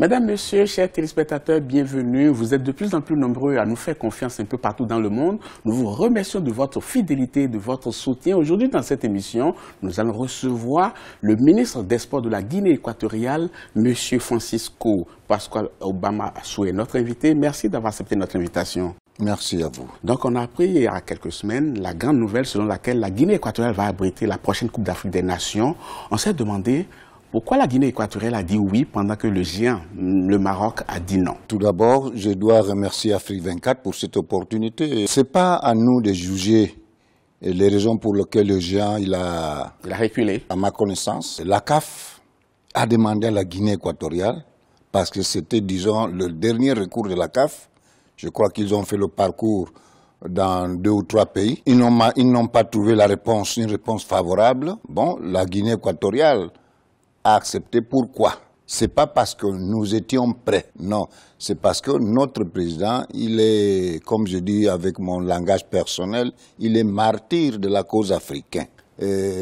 Mesdames, Messieurs, chers téléspectateurs, bienvenue. Vous êtes de plus en plus nombreux à nous faire confiance un peu partout dans le monde. Nous vous remercions de votre fidélité, de votre soutien. Aujourd'hui, dans cette émission, nous allons recevoir le ministre des Sports de la Guinée équatoriale, M. Francisco Pascual Obama Soué, notre invité. Merci d'avoir accepté notre invitation. Merci à vous. Donc, on a appris il y a quelques semaines la grande nouvelle selon laquelle la Guinée équatoriale va abriter la prochaine Coupe d'Afrique des Nations. On s'est demandé pourquoi la Guinée équatoriale a dit oui pendant que le géant, le Maroc, a dit non Tout d'abord, je dois remercier Afrique 24 pour cette opportunité. Ce n'est pas à nous de juger les raisons pour lesquelles le géant il a, il a reculé. À ma connaissance, la CAF a demandé à la Guinée équatoriale, parce que c'était, disons, le dernier recours de la CAF. Je crois qu'ils ont fait le parcours dans deux ou trois pays. Ils n'ont pas trouvé la réponse, une réponse favorable. Bon, la Guinée équatoriale a accepté. Pourquoi C'est pas parce que nous étions prêts, non. C'est parce que notre président, il est, comme je dis avec mon langage personnel, il est martyr de la cause africaine.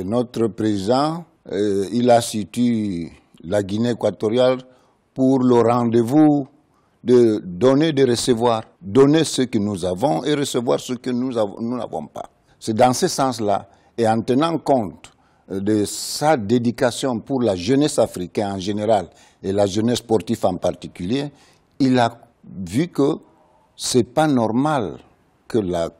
notre président, euh, il a situé la Guinée équatoriale pour le rendez-vous de donner, de recevoir, donner ce que nous avons et recevoir ce que nous n'avons pas. C'est dans ce sens-là, et en tenant compte de sa dédication pour la jeunesse africaine en général et la jeunesse sportive en particulier, il a vu que ce n'est pas normal que la,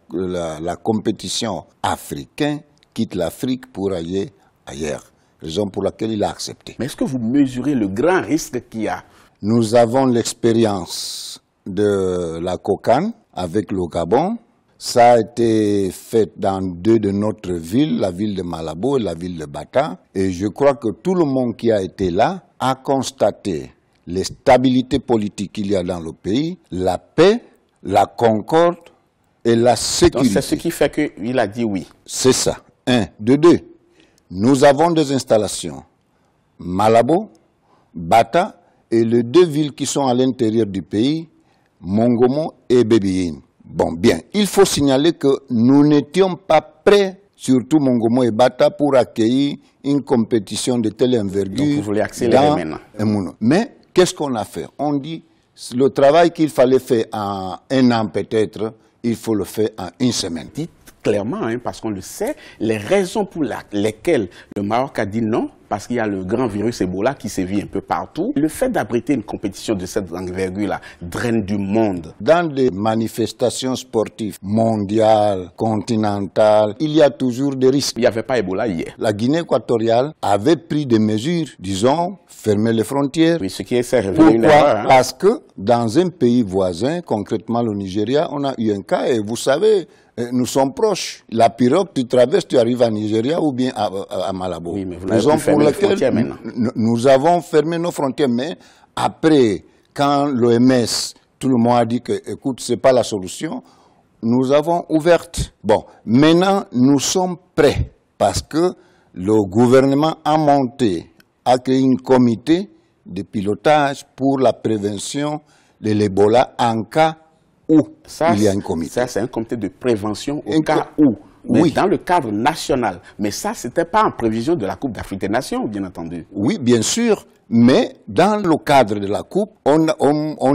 compétition africaine quitte l'Afrique pour aller ailleurs. Raison pour laquelle il a accepté. Mais est-ce que vous mesurez le grand risque qu'il y a Nous avons l'expérience de la cocaine avec le Gabon, ça a été fait dans deux de notre ville, la ville de Malabo et la ville de Bata. Et je crois que tout le monde qui a été là a constaté les stabilités politiques qu'il y a dans le pays, la paix, la concorde et la sécurité. c'est ce qui fait qu'il a dit oui. C'est ça. Un. De deux, nous avons des installations. Malabo, Bata et les deux villes qui sont à l'intérieur du pays, Mongomo et Bébiyine. Bon, bien, il faut signaler que nous n'étions pas prêts, surtout Mongomo et Bata, pour accueillir une compétition de telle envergure. vous voulez accélérer maintenant. Mais qu'est-ce qu'on a fait On dit, le travail qu'il fallait faire en un an peut-être, il faut le faire en une semaine clairement, hein, parce qu'on le sait, les raisons pour lesquelles le Maroc a dit non, parce qu'il y a le grand virus Ebola qui sévit un peu partout. Le fait d'abriter une compétition de cette envergure-là draine du monde. Dans des manifestations sportives mondiales, continentales, il y a toujours des risques. Il n'y avait pas Ebola hier. La Guinée équatoriale avait pris des mesures, disons, fermer les frontières. Oui, ce qui est sérieux. Pourquoi hein. Parce que dans un pays voisin, concrètement le Nigeria, on a eu un cas et vous savez, eh, nous sommes proches. La pirogue, tu traverses, tu arrives à Nigeria ou bien à, Malabo. Oui, mais vous pour nous, nous, avons fermé nos frontières, mais après, quand l'OMS, tout le monde a dit que, écoute, c'est pas la solution, nous avons ouvert. Bon, maintenant, nous sommes prêts parce que le gouvernement a monté, a créé un comité de pilotage pour la prévention de l'Ebola en cas où ça, il y a un comité. Ça, c'est un comité de prévention au cas où. Mais dans le cadre national. Mais ça, ce n'était pas en prévision de la Coupe d'Afrique des Nations, bien entendu. Oui, bien sûr. Mais dans le cadre de la Coupe, on,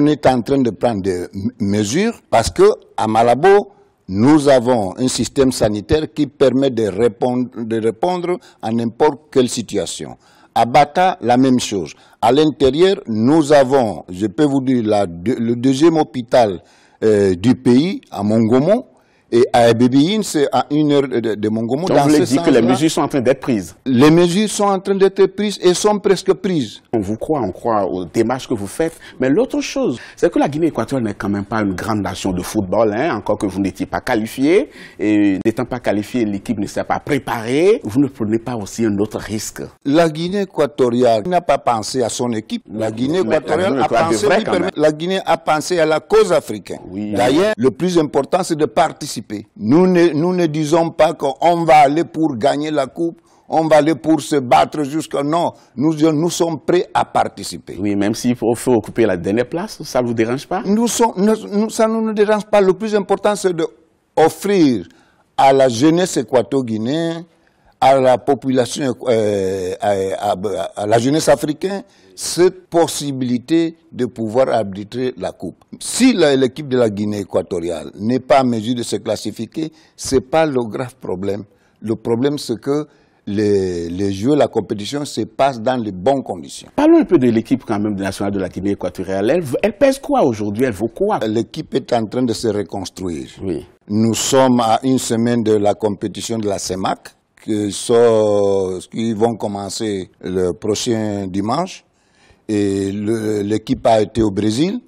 est en train de prendre des mesures parce que à Malabo, nous avons un système sanitaire qui permet de répondre, à n'importe quelle situation. À Bata, la même chose. À l'intérieur, nous avons, je peux vous dire, le deuxième hôpital euh, du pays, à Mongomo. Et à c'est à une heure de, de vous voulez dit que les mesures sont en train d'être prises Les mesures sont en train d'être prises et sont presque prises. On vous croit, on croit aux démarches que vous faites. Mais l'autre chose, c'est que la Guinée équatoriale n'est quand même pas une grande nation de football, hein, encore que vous n'étiez pas qualifié. Et n'étant pas qualifié, l'équipe ne s'est pas préparée. Vous ne prenez pas aussi un autre risque. La Guinée équatoriale n'a pas pensé à son équipe. La Guinée équatoriale a pensé, la Guinée a pensé à la cause africaine. D'ailleurs, le plus important, c'est de participer nous ne, disons pas qu'on va aller pour gagner la Coupe, on va aller pour se battre jusqu'à... Non, nous, sommes prêts à participer. Oui, même s'il faut, faut, occuper la dernière place, ça ne vous dérange pas nous, Ça ne nous dérange pas. Le plus important, c'est d'offrir à la jeunesse équato-guinéenne à la population, euh, à, la jeunesse africaine, cette possibilité de pouvoir arbitrer la Coupe. Si l'équipe de la Guinée équatoriale n'est pas en mesure de se classifier, ce n'est pas le grave problème. Le problème, c'est que les, les, jeux, la compétition se passe dans les bonnes conditions. Parlons un peu de l'équipe quand même nationale de la Guinée équatoriale. Elle, elle pèse quoi aujourd'hui Elle vaut quoi L'équipe est en train de se reconstruire. Oui. Nous sommes à une semaine de la compétition de la CEMAC qui, vont commencer le prochain dimanche. Et l'équipe a été au Brésil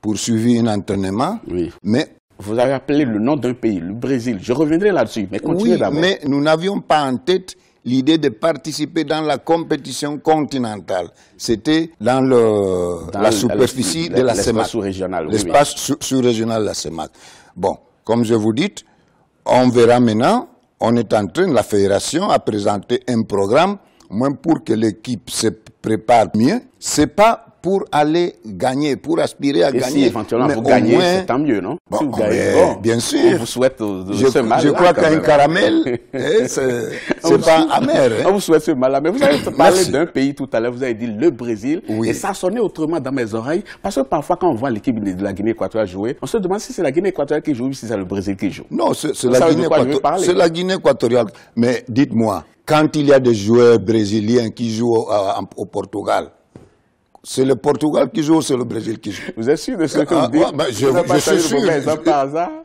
pour suivre un entraînement. Mais vous avez appelé le nom d'un pays, le Brésil. Je reviendrai là-dessus, mais continuez oui, Mais nous n'avions pas en tête l'idée de participer dans la compétition continentale. C'était dans, le, la superficie de la SEMAC. L'espace sous-régional. L'espace sous-régional de la SEMAC. Bon, comme je vous dis, on verra maintenant on est en train, la fédération a présenté un programme, moins pour que l'équipe se prépare mieux. C'est pas pour aller gagner, pour aspirer à Et gagner. Si éventuellement vous gagnez, c'est tant mieux, non vous oh, gagnez, bien sûr. On vous souhaite euh, je, mal. Je hein, crois qu'un caramel, eh, c'est pas amer. Hein. On vous souhaite ce mal. Hein. Mais vous avez parlé d'un pays tout à l'heure, vous avez dit le Brésil. Et ça sonnait autrement dans mes oreilles. Parce que parfois, quand on voit l'équipe de la Guinée équatoriale jouer, on se demande si c'est la Guinée équatoriale qui joue ou si c'est le Brésil qui joue. Non, c'est la, Guinée équatoriale. Mais dites-moi, quand il y a des joueurs brésiliens qui jouent au Portugal, c'est le Portugal qui joue ou c'est le Brésil qui joue Vous êtes sûr de ce que vous dites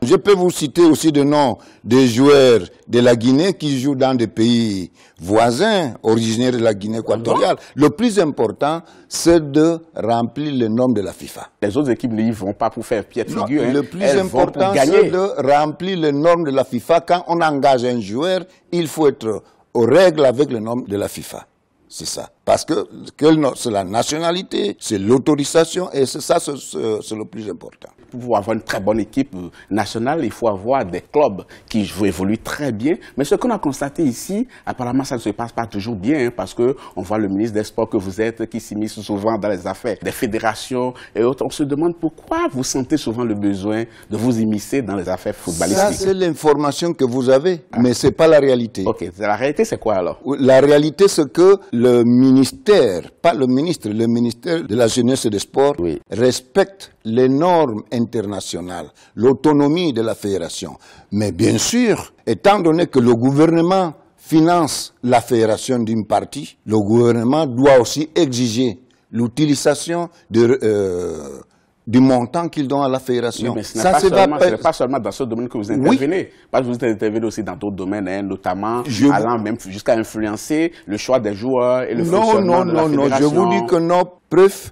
Je, peux vous citer aussi des noms des joueurs de la Guinée qui jouent dans des pays voisins, originaires de la Guinée équatoriale. Ah le plus important, c'est de remplir les normes de la FIFA. Les autres équipes y vont pas pour faire pied de figure. Hein. Le plus important, c'est de remplir les normes de la FIFA. Quand on engage un joueur, il faut être aux règles avec les normes de la FIFA. C'est ça. Parce que, c'est la nationalité, c'est l'autorisation et c'est ça, c'est le plus important. Pour avoir une très bonne équipe euh, nationale, il faut avoir des clubs qui évoluent très bien. Mais ce qu'on a constaté ici, apparemment, ça ne se passe pas toujours bien hein, parce que on voit le ministre des Sports que vous êtes qui s'immisce souvent dans les affaires des fédérations et autres. On se demande pourquoi vous sentez souvent le besoin de vous immiscer dans les affaires footballistiques. Ça, c'est l'information que vous avez, ah. mais ce n'est pas la réalité. Ok, la réalité, c'est quoi alors La réalité, c'est que le ministère, pas le ministre, le ministère de la jeunesse et des sports respecte les normes internationales, l'autonomie de la fédération. Mais bien sûr, étant donné que le gouvernement finance la fédération d'une partie, le gouvernement doit aussi exiger l'utilisation de... Euh, du montant qu'ils donnent à la fédération. mais ce n'est pas, seulement dans ce domaine que vous intervenez. Parce que vous intervenez aussi dans d'autres domaines, hein, notamment allant même jusqu'à influencer le choix des joueurs et le fonctionnement non, de la non, Non, non, non, je vous dis que non, preuve,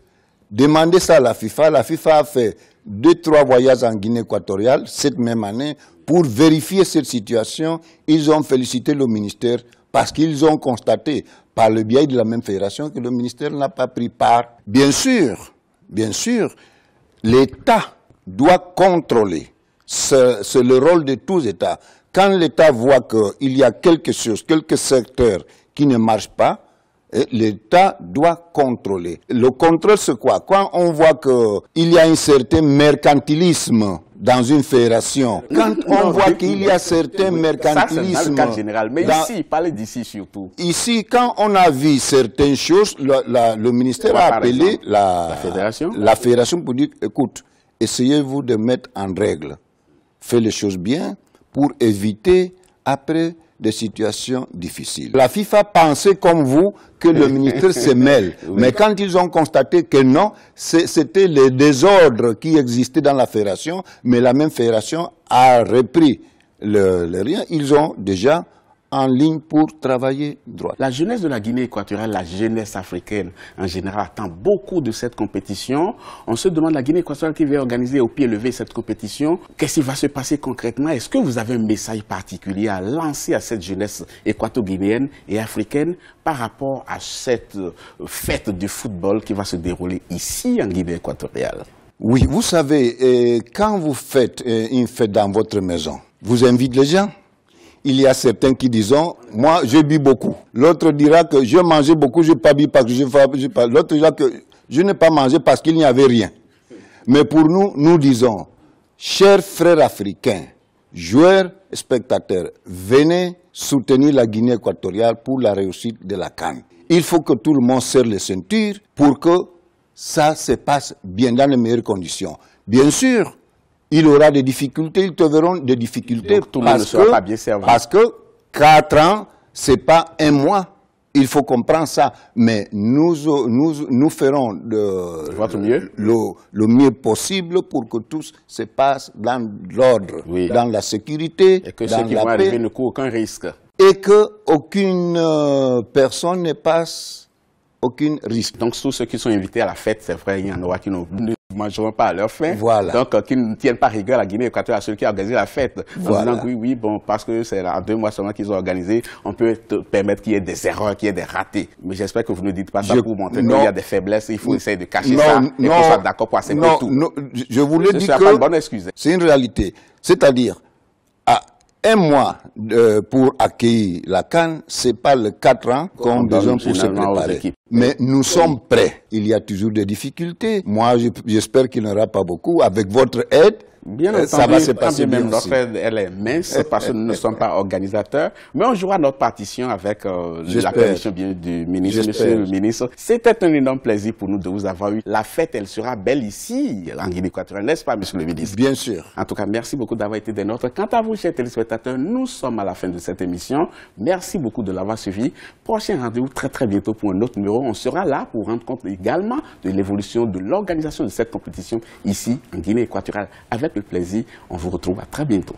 demandez ça à la FIFA. La FIFA a fait deux, trois voyages en Guinée équatoriale cette même année pour vérifier cette situation. Ils ont félicité le ministère parce qu'ils ont constaté par le biais de la même fédération que le ministère n'a pas pris part. Bien sûr, bien sûr, l'État doit contrôler. C'est le rôle de tous États. Quand l'État voit qu'il y a quelque chose, quelques secteurs qui ne marchent pas, L'État doit contrôler. Le contrôle, c'est quoi Quand on voit qu'il y a un certain mercantilisme dans une fédération, quand on voit qu'il y a certains mercantilismes... dans le général, mais ici, parlez d'ici surtout. Ici, quand on a vu certaines choses, le ministère a appelé la, fédération. la fédération pour dire, écoute, essayez-vous de mettre en règle, faites les choses bien pour éviter, après, des situations difficiles. La FIFA pensait comme vous que le ministre se mêle. Mais quand ils ont constaté que non, c'était les désordres qui existaient dans la fédération, mais la même fédération a repris le, le rien. Ils ont déjà en ligne pour travailler droit. La jeunesse de la Guinée équatoriale, la jeunesse africaine en général, attend beaucoup de cette compétition. On se demande, la Guinée équatoriale qui va organiser au pied levé cette compétition, qu'est-ce qui va se passer concrètement Est-ce que vous avez un message particulier à lancer à cette jeunesse équato-guinéenne et africaine par rapport à cette euh, fête de football qui va se dérouler ici en Guinée équatoriale Oui, vous savez, euh, quand vous faites euh, une fête dans votre maison, vous invitez les gens il y a certains qui disent, moi, je bu beaucoup. L'autre dira que je mangeais beaucoup, je n'ai pas bu parce que je pas. L'autre dira que je n'ai pas mangé parce qu'il n'y avait rien. Mais pour nous, nous disons, chers frères africains, joueurs, spectateurs, venez soutenir la Guinée équatoriale pour la réussite de la Cannes. Il faut que tout le monde serre les ceintures pour que ça se passe bien dans les meilleures conditions. Bien sûr, il aura des difficultés, ils te verront des difficultés. tout monde ne sera pas bien parce que 4 ans, ce n'est pas un mois. Il faut comprendre ça. Mais nous, euh, nous, nous ferons de, Le, mieux possible pour que tout se passe dans l'ordre, oui. dans la sécurité, Et que ceux qui vont arriver ne courent aucun risque. Et qu'aucune euh, personne ne passe aucun risque. Donc, tous ceux qui sont invités à la fête, c'est vrai, il y en aura qui ne mangeront pas à leur faim. Donc, euh, qu'ils ne tiennent pas rigueur à la Guinée équatoriale, à ceux qui ont organisé la fête. Voilà. En disant, oui, oui, bon, parce que c'est en deux mois seulement qu'ils ont organisé, on peut permettre qu'il y ait des erreurs, qu'il y ait des ratés. Mais j'espère que vous ne dites pas ça pour montrer qu'il y a des faiblesses, il faut essayer de cacher ça et qu'on soit d'accord pour accepter non, tout. Non, je voulais dire que... C'est une réalité. C'est-à-dire, un mois euh, pour accueillir la Cannes, n'est pas le quatre ans qu'on a besoin pour se préparer. Mais nous sommes prêts. Il y a toujours des difficultés. Moi, j'espère qu'il n'y aura pas beaucoup. Avec votre aide, Bien euh, entendu, ça va se passer même aussi. elle est mince parce que nous ne sommes pas organisateurs, mais on jouera notre partition avec euh, la commission du ministre, le ministre. C'était un énorme plaisir pour nous de vous avoir eu. La fête, elle sera belle ici, en mm. Guinée équatoriale, n'est-ce pas, monsieur le ministre Bien sûr. En tout cas, merci beaucoup d'avoir été des nôtres. Quant à vous, chers téléspectateurs, nous sommes à la fin de cette émission. Merci beaucoup de l'avoir suivi. Prochain rendez-vous très très bientôt pour un autre numéro. On sera là pour rendre compte également de l'évolution de l'organisation de cette compétition ici, en Guinée équatoriale, le plaisir. On vous retrouve à très bientôt.